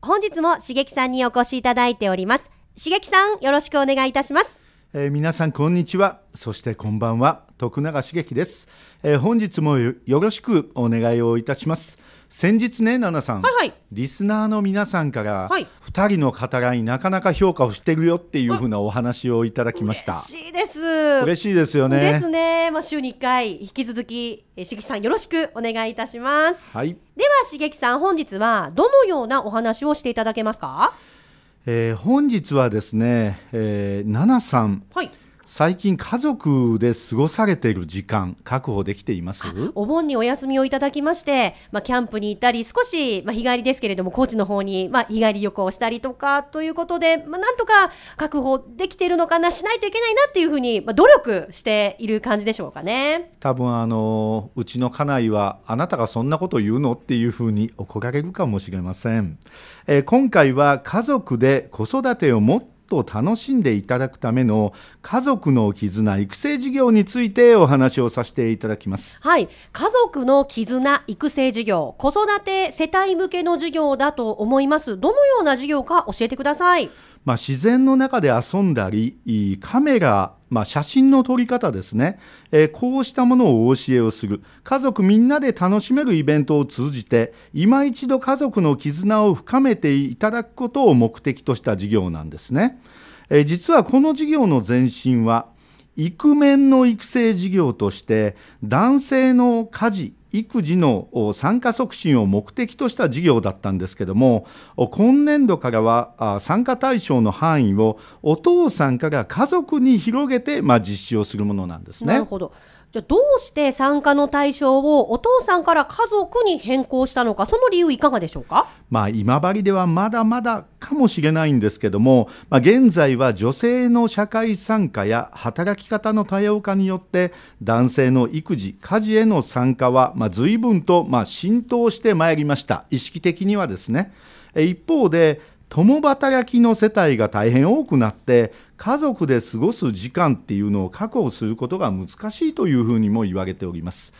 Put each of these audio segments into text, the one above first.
本日も茂木さんにお越しいただいております茂木さんよろしくお願いいたしますえー、皆さんこんにちはそしてこんばんは徳永茂樹です、えー、本日もよろしくお願いをいたします先日ね奈々さん、はいはい、リスナーの皆さんから、はい、人の語らいなかなか評価をしてるよっていうふうなお話をいただきました嬉しいです嬉しいですよねですね、まあ、週に一回引き続きしげさんよろしくお願いいたします、はい、ではしげきさん本日はどのようなお話をしていただけますか、えー、本日はですね、えー、奈々さん、はい最近家族で過ごされている時間確保できていますお盆にお休みをいただきまして、まあ、キャンプに行ったり少し、まあ、日帰りですけれども高知の方に、まあ、日帰り旅行をしたりとかということで、まあ、なんとか確保できているのかなしないといけないなっていうふうに、まあ、努力している感じでしょうかね多分あのうちの家内はあなたがそんなこと言うのっていうふうに怒られるかもしれません、えー、今回は家族で子育てをもっと楽しんでいただくための家族の絆育成事業についてお話をさせていただきますはい家族の絆育成事業子育て世帯向けの事業だと思いますどのような事業か教えてくださいまあ、自然の中で遊んだりカメラ、まあ、写真の撮り方ですね、えー、こうしたものをお教えをする家族みんなで楽しめるイベントを通じて今一度家族の絆を深めていただくことを目的とした事業なんですね、えー、実はこの事業の前身はイクメンの育成事業として男性の家事育児の参加促進を目的とした事業だったんですけども今年度からは参加対象の範囲をお父さんから家族に広げて、まあ、実施をするものなんですね。なるほどじゃどうして参加の対象をお父さんから家族に変更したのかその理由いかがでしょうか、まあ、今治ではまだまだかもしれないんですけども、まあ、現在は女性の社会参加や働き方の多様化によって男性の育児家事への参加は、まあ、随分とまあ浸透してまいりました意識的にはですね一方で共働きの世帯が大変多くなって家族で過ごす時間っていうのを確保することが難しいというふうにも言われております、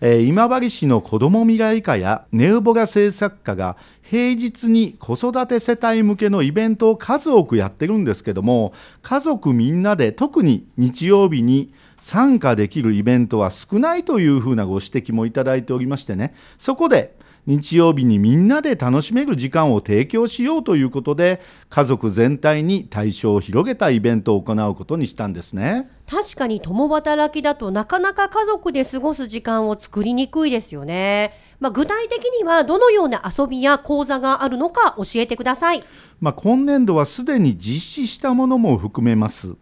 えー、今治市の子ども未来課やネウボラ政策課が平日に子育て世帯向けのイベントを数多くやってるんですけども家族みんなで特に日曜日に参加できるイベントは少ないというふうなご指摘もいただいておりましてねそこで日曜日にみんなで楽しめる時間を提供しようということで家族全体に対象を広げたイベントを行うことにしたんですね確かに共働きだとなかなか家族で過ごす時間を作りにくいですよね、まあ、具体的にはどのような遊びや講座があるのか教えてください、まあ、今年度はすでに実施したものも含めます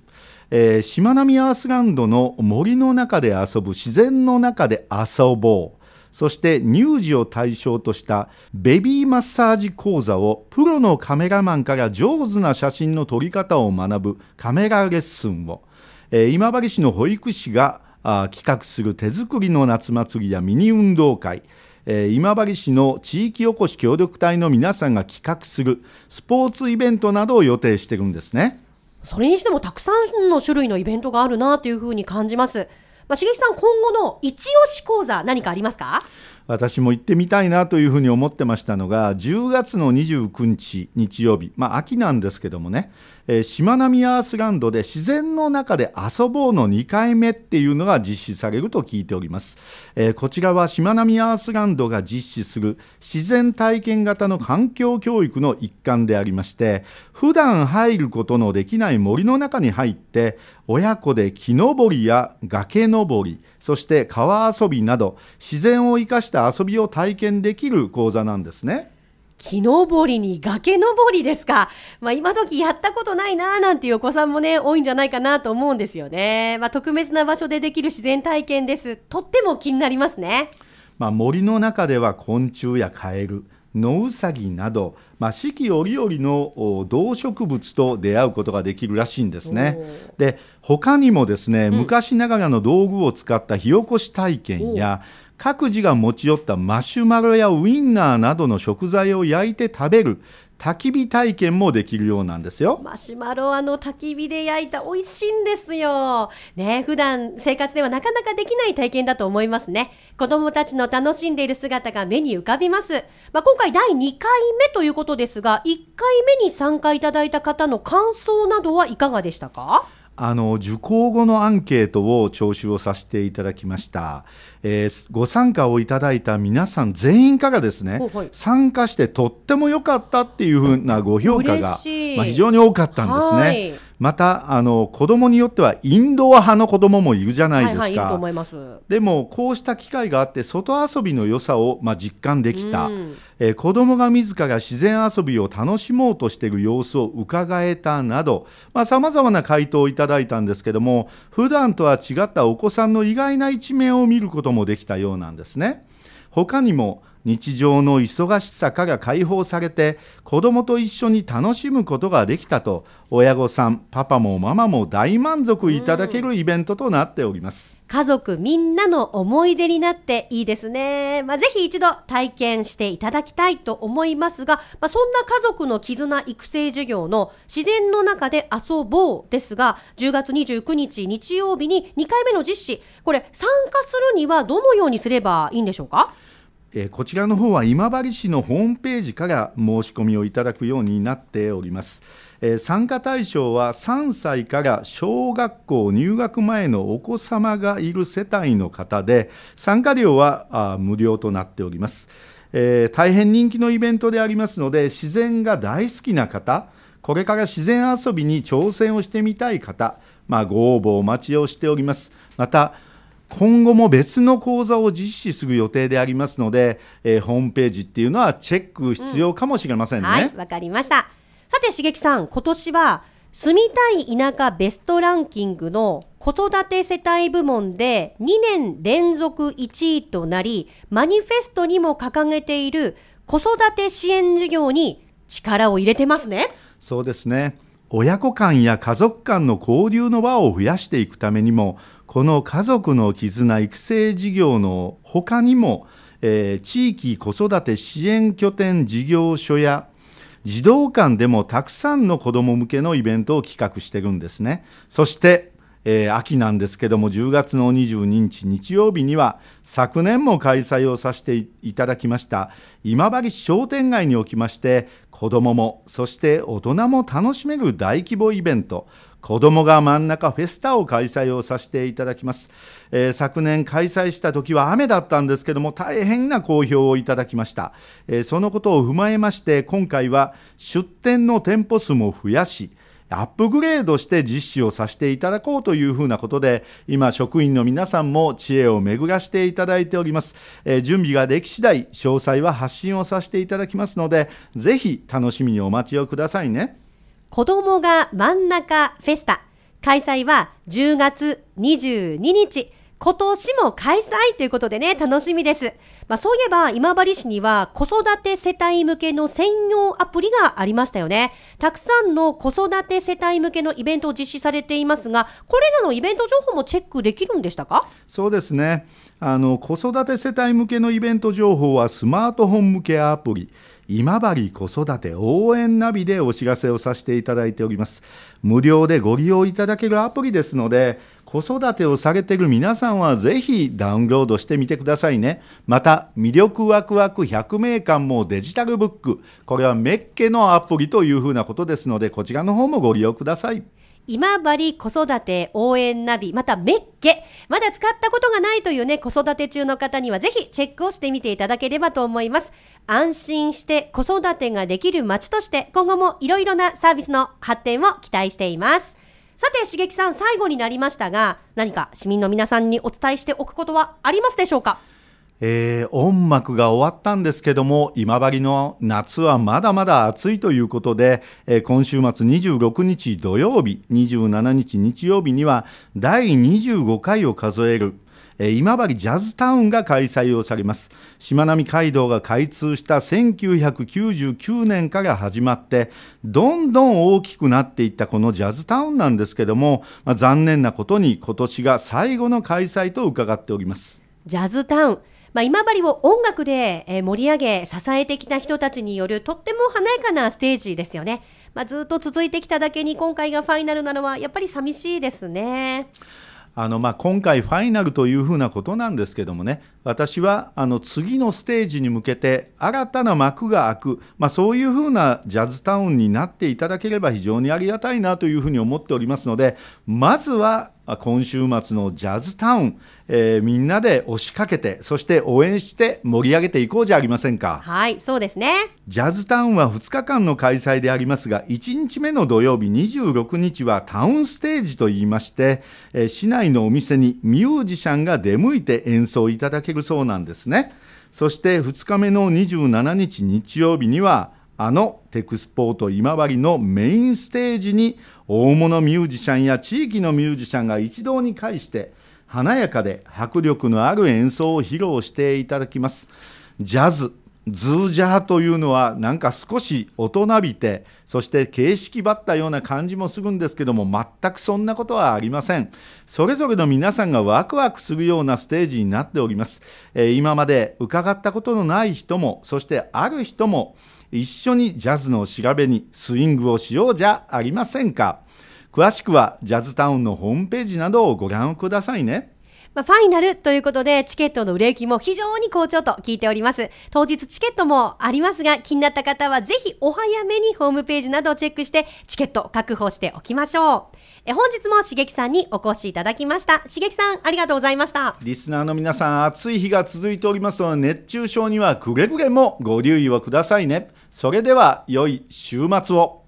えしまなみアースランドの森の中で遊ぶ自然の中で遊ぼうそして乳児を対象としたベビーマッサージ講座をプロのカメラマンから上手な写真の撮り方を学ぶカメラレッスンを、えー、今治市の保育士が企画する手作りの夏祭りやミニ運動会、えー、今治市の地域おこし協力隊の皆さんが企画するスポーツイベントなどを予定してるんですね。それにしてもたくさんの種類のイベントがあるなというふうに感じます。まあ、茂木さん、今後の一押し講座、何かありますか私も行ってみたいなというふうに思ってましたのが、10月の29日、日曜日、まあ、秋なんですけどもね、しまなみアースランドで自然の中で遊ぼうの2回目っていうのが実施されると聞いております、えー、こちらはしまなみアースランドが実施する自然体験型の環境教育の一環でありまして普段入ることのできない森の中に入って親子で木登りや崖登りそして川遊びなど自然を生かした遊びを体験できる講座なんですね。木登りに崖登りですか。まあ今時やったことないなーなんていうお子さんもね、多いんじゃないかなと思うんですよね。まあ特別な場所でできる自然体験です。とっても気になりますね。まあ森の中では昆虫やカエル、ノウサギなど、まあ、四季折々の動植物と出会うことができるらしいんですね。で他にもですね、うん、昔ながらの道具を使った火起こし体験や、各自が持ち寄ったマシュマロやウインナーなどの食材を焼いて食べる焚き火体験もできるようなんですよマシュマロあの焚き火で焼いた美味しいんですよね普段生活ではなかなかできない体験だと思いますね子供たちの楽しんでいる姿が目に浮かびますまあ、今回第2回目ということですが1回目に参加いただいた方の感想などはいかがでしたかあの受講後のアンケートを聴取をさせていただきました、えー、ご参加をいただいた皆さん全員からですね、はい、参加してとっても良かったっていうふうなご評価が、まあ、非常に多かったんですね。はいまたあの子供によってはインドア派の子供もいるじゃないですか、はいはい、いいと思いますでもこうした機会があって外遊びの良さを、まあ、実感できた、うん、え子供が自ら自然遊びを楽しもうとしている様子を伺えたなどさまざ、まな回答をいただいたんですけども普段とは違ったお子さんの意外な一面を見ることもできたようなんですね。他にも日常の忙しさから解放されて子供と一緒に楽しむことができたと親御さんパパもママも大満足いただけるイベントとなっております、家族みんなの思い出になっていいですね、まあ、ぜひ一度体験していただきたいと思いますが、まあ、そんな家族の絆育成授業の自然の中で遊ぼうですが10月29日日曜日に2回目の実施これ参加するにはどのようにすればいいんでしょうかえー、こちらの方は今治市のホームページから申し込みをいただくようになっております。えー、参加対象は3歳から小学校入学前のお子様がいる世帯の方で、参加料は無料となっております、えー、大変人気のイベントでありますので、自然が大好きな方、これから自然遊びに挑戦をしてみたい方、まあ、ご応募お待ちをしております。また今後も別の講座を実施する予定でありますので、えー、ホームページっていうのはチェック必要かもしれませんね。うん、はい、わかりました。さて、しげきさん、今年は住みたい田舎ベストランキングの子育て世帯部門で2年連続1位となり、マニフェストにも掲げている子育て支援事業に力を入れてますね。そうですね。親子間や家族間の交流の輪を増やしていくためにも、この家族の絆育成事業の他にも、えー、地域子育て支援拠点事業所や児童館でもたくさんの子ども向けのイベントを企画してるんですね。そしてえー、秋なんですけども10月の22日日曜日には昨年も開催をさせていただきました今治商店街におきまして子どももそして大人も楽しめる大規模イベント子どもが真ん中フェスタを開催をさせていただきます、えー、昨年開催した時は雨だったんですけども大変な好評をいただきました、えー、そのことを踏まえまして今回は出店の店舗数も増やしアップグレードして実施をさせていただこうというふうなことで、今、職員の皆さんも知恵を巡らしていただいております。えー、準備ができ次第、詳細は発信をさせていただきますので、ぜひ楽しみにお待ちをくださいね。子供が真ん中フェスタ。開催は10月22日。今年も開催ということでね、楽しみです。まあそういえば今治市には子育て世帯向けの専用アプリがありましたよね。たくさんの子育て世帯向けのイベントを実施されていますが、これらのイベント情報もチェックできるんでしたかそうですね。あの子育て世帯向けのイベント情報はスマートフォン向けアプリ。今治子育て応援ナビでお知らせをさせていただいております。無料でご利用いただけるアプリですので、子育てをされている皆さんはぜひダウンロードしてみてくださいね。また、魅力ワクワク100名館もデジタルブック。これはメッケのアプリというふうなことですので、こちらの方もご利用ください。今治子育て応援ナビ、またメッケ、まだ使ったことがないというね、子育て中の方にはぜひチェックをしてみていただければと思います。安心して子育てができる街として今後もいろいろなサービスの発展を期待しています。さて、しげきさん、最後になりましたが、何か市民の皆さんにお伝えしておくことはありますでしょうかえー、音楽が終わったんですけども今治の夏はまだまだ暑いということで、えー、今週末26日土曜日27日日曜日には第25回を数える今治ジャズタウンが開催をされますしまなみ海道が開通した1999年から始まってどんどん大きくなっていったこのジャズタウンなんですけども、まあ、残念なことに今年が最後の開催と伺っておりますジャズタウンまあ、今治を音楽で、盛り上げ支えてきた人たちによるとっても華やかなステージですよね、まあ、ずっと続いてきただけに今回がファイナルなのはやっぱり寂しいですね。あのまあ今回ファイナルというふうなことなんですけどもね私はあの次のステージに向けて新たな幕が開く、まあ、そういうふうなジャズタウンになっていただければ非常にありがたいなというふうに思っておりますのでまずは今週末のジャズタウン、えー、みんなで押しかけてそして応援して盛り上げていこうじゃありませんかはいそうですねジャズタウンは2日間の開催でありますが1日目の土曜日26日はタウンステージといいまして、えー、市内のお店にミュージシャンが出向いて演奏いただけるそうなんですねそして2日目の27日日曜日にはあのテクスポート今治のメインステージに大物ミュージシャンや地域のミュージシャンが一堂に会して華やかで迫力のある演奏を披露していただきますジャズズージャーというのはなんか少し大人びてそして形式ばったような感じもするんですけども全くそんなことはありませんそれぞれの皆さんがワクワクするようなステージになっております、えー、今まで伺ったことのない人もそしてある人も一緒にジャズの調べにスイングをしようじゃありませんか詳しくはジャズタウンのホームページなどをご覧くださいねまあ、ファイナルということで、チケットの売れ行きも非常に好調と聞いております。当日チケットもありますが、気になった方はぜひお早めにホームページなどをチェックして、チケット確保しておきましょう。え本日も茂木さんにお越しいただきました。茂木さん、ありがとうございました。リスナーの皆さん、暑い日が続いておりますので、熱中症にはくれぐれもご留意をくださいね。それでは、良い週末を。